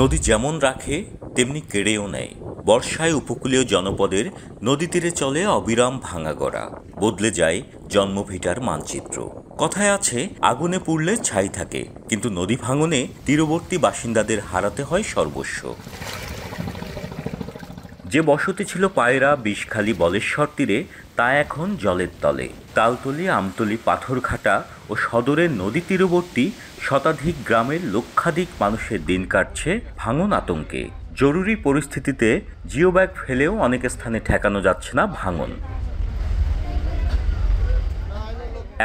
নদী যেমন রাখে তেমনি কেড়েও নেয় বর্ষায় উপকূলীয় জনপদের নদী তীরে চলে অবিরাম ভাঙা গড়া বদলে যায় জন্মভিটার মানচিত্র কথায় আছে আগুনে পুড়লে ছাই থাকে কিন্তু নদী ভাঙনে তীরবর্তী বাসিন্দাদের হারাতে হয় সর্বস্ব যে বসতি ছিল পায়রা বিষখালি বলেশ্বর তীরে তা এখন জলের তলে তালতলি আমতলি পাথরঘাটা ও সদরের নদী তীরবর্তী শতাধিক গ্রামের লক্ষাধিক মানুষের দিন কাটছে ভাঙন আতঙ্কে জরুরি পরিস্থিতিতে জিও ব্যাগ ফেলেও অনেক স্থানে ঠেকানো যাচ্ছে না ভাঙন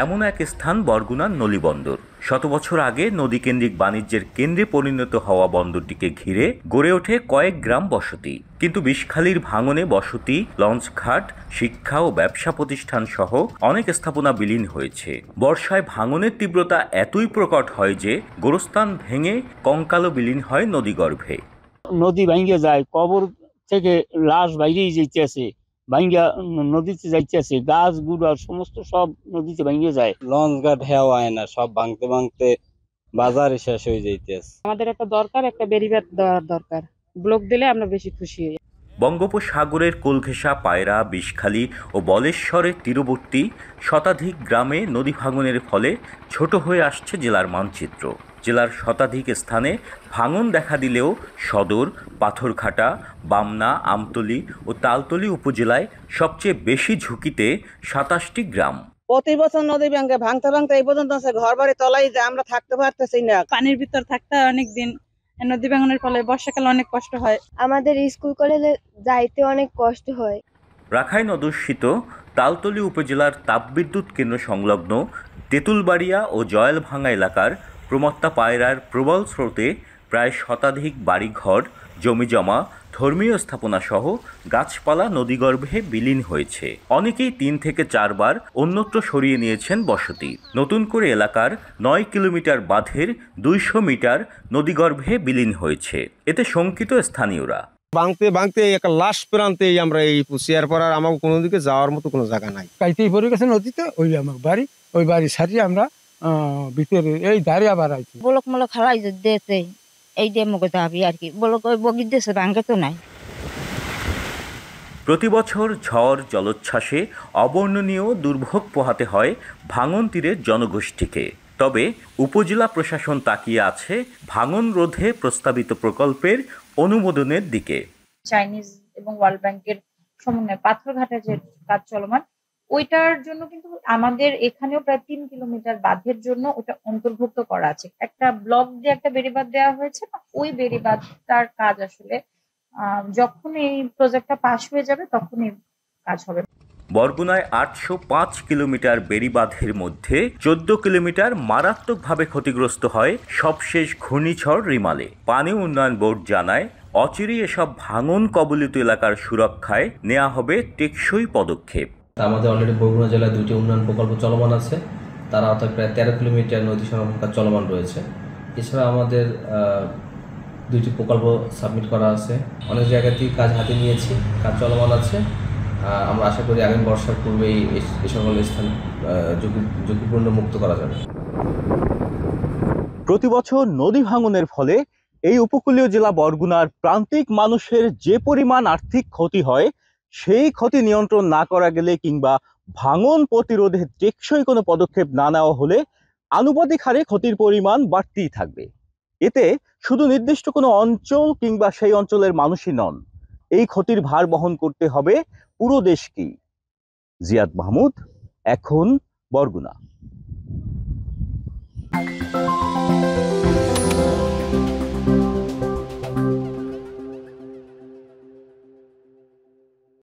এমন এক স্থান বরগুনার নলিবন্দর শত বছর আগে নদীকেন্দ্রিক বাণিজ্যের কেন্দ্রে পরিণত হওয়া বন্দরটিকে ঘিরে গড়ে ওঠে কয়েক গ্রাম বসতি কিন্তু বিষখালীর ভাঙনে বসতি লঞ্চঘাট শিক্ষা ও ব্যবসা প্রতিষ্ঠান সহ অনেক স্থাপনা বিলীন হয়েছে বর্ষায় ভাঙনের তীব্রতা এতই প্রকট হয় যে গোরস্থান ভেঙে কঙ্কালও বিলীন হয় নদীগর্ভে নদী ভেঙে যায় কবর থেকে লাশ বাইরেই যেতেছে ভাঙ্গিয়া নদীতে যাইতেছে গাছ গুড়া সমস্ত সব নদীতে ভাঙ্গিয়ে যায় লঞ্চ ঘাট হেও হয় না সব ভাঙতে ভাঙতে বাজারে শেষ হয়ে যাইতেছে আমাদের একটা দরকার একটা বেরিবাদ দেওয়ার দরকার ব্লক দিলে আমরা বেশি খুশি হই বঙ্গোপসাগরের কোলঘেঁষা পায়রা বিষখালী ও বলেশ্বরের তীরবর্তী শতাধিক গ্রামে নদী ভাঙনের ফলে ছোট হয়ে আসছে জেলার মানচিত্র জেলার শতাধিক স্থানে ভাঙন দেখা দিলেও সদর পাথরঘাটা বামনা আমতলি ও তালতলি উপজেলায় সবচেয়ে বেশি ঝুঁকিতে সাতাশটি গ্রাম প্রতি বছর নদী ব্যাংকে ভাঙতে ভাঙতে এই পর্যন্ত ঘর বাড়ি তলাই যে আমরা থাকতে পারতেছি না পানির ভিতর থাকতে অনেক দিন নদী ভাঙনের ফলে বর্ষাকালে অনেক কষ্ট হয় আমাদের স্কুল কলেজে যাইতে অনেক কষ্ট হয় রাখাইন অধ্যুষিত তালতলী উপজেলার তাপবিদ্যুৎ কেন্দ্র সংলগ্ন তেঁতুলবাড়িয়া ও জয়ালভাঙ্গা এলাকার প্রমত্তা পায়রার প্রবল স্রোতে প্রায় শতাধিক বাড়িঘর জমিজমা ধর্মীয় স্থাপনা সহ গাছপালা নদীগর্ভে বিলীন হয়েছে অনেকেই তিন থেকে চারবার অন্যত্র সরিয়ে নিয়েছেন বসতি নতুন করে এলাকার নয় কিলোমিটার বাঁধের দুইশো মিটার নদীগর্ভে বিলীন হয়েছে এতে শঙ্কিত স্থানীয়রা বাংতে বাংতে একটা লাশ প্রান্তে আমরা এই পুষিয়ার পরার আমার কোনো দিকে যাওয়ার মতো কোনো জায়গা নাই কাইতেই পড়ে গেছে নদীতে ওই আমার বাড়ি ওই বাড়ি সারিয়ে আমরা ভিতরে এই দাঁড়িয়ে আবার আছি বলক মলক হারাই দিয়েছে এই দাবি আর কি দেশে তো নাই প্রতি বছর ঝড় জলোচ্ছ্বাসে অবর্ণনীয় দুর্ভোগ পোহাতে হয় ভাঙন তীরের জনগোষ্ঠীকে তবে উপজেলা প্রশাসন তাকিয়ে আছে ভাঙন রোধে প্রস্তাবিত প্রকল্পের অনুমোদনের দিকে চাইনিজ এবং ওয়ার্ল্ড ব্যাংকের সমন্বয়ে পাথরঘাটে যে কাজ চলমান ওইটার জন্য কিন্তু আমাদের এখানেও প্রায় তিন কিলোমিটার বাঁধের জন্য ওটা অন্তর্ভুক্ত করা আছে একটা ব্লক দিয়ে একটা বেড়িবাদ দেওয়া হয়েছে না ওই বেড়িবাঁধটার কাজ আসলে যখন এই প্রজেক্টটা পাশ হয়ে যাবে তখনই কাজ হবে বরগুনায় আটশো পাঁচ কিলোমিটার বেড়িবাঁধের মধ্যে চোদ্দ কিলোমিটার মারাত্মকভাবে ক্ষতিগ্রস্ত হয় সবশেষ ঘূর্ণিঝড় রিমালে পানি উন্নয়ন বোর্ড জানায় অচিরেই এসব ভাঙন কবলিত এলাকার সুরক্ষায় নেওয়া হবে টেকসই পদক্ষেপ তার আমাদের অলরেডি বগুড়া জেলায় দুটি উন্নয়ন প্রকল্প চলমান আছে তার আওতায় প্রায় তেরো কিলোমিটার নদী সংরক্ষণ কাজ চলমান রয়েছে এছাড়া আমাদের দুইটি প্রকল্প সাবমিট করা আছে অনেক জায়গাতেই কাজ হাতে নিয়েছি কাজ চলমান আছে আমরা আশা করি আগামী বর্ষার পূর্বেই এই সকল স্থান ঝুঁকিপূর্ণ মুক্ত করা যাবে প্রতি বছর নদী ভাঙনের ফলে এই উপকূলীয় জেলা বরগুনার প্রান্তিক মানুষের যে পরিমাণ আর্থিক ক্ষতি হয় সেই ক্ষতি নিয়ন্ত্রণ না করা গেলে কিংবা ভাঙন প্রতিরোধে টেকসই কোনো পদক্ষেপ না নেওয়া হলে আনুপাতিক হারে ক্ষতির পরিমাণ বাড়তেই থাকবে এতে শুধু নির্দিষ্ট কোনো অঞ্চল কিংবা সেই অঞ্চলের মানুষই নন এই ক্ষতির ভার বহন করতে হবে পুরো দেশকেই জিয়াদ মাহমুদ এখন বরগুনা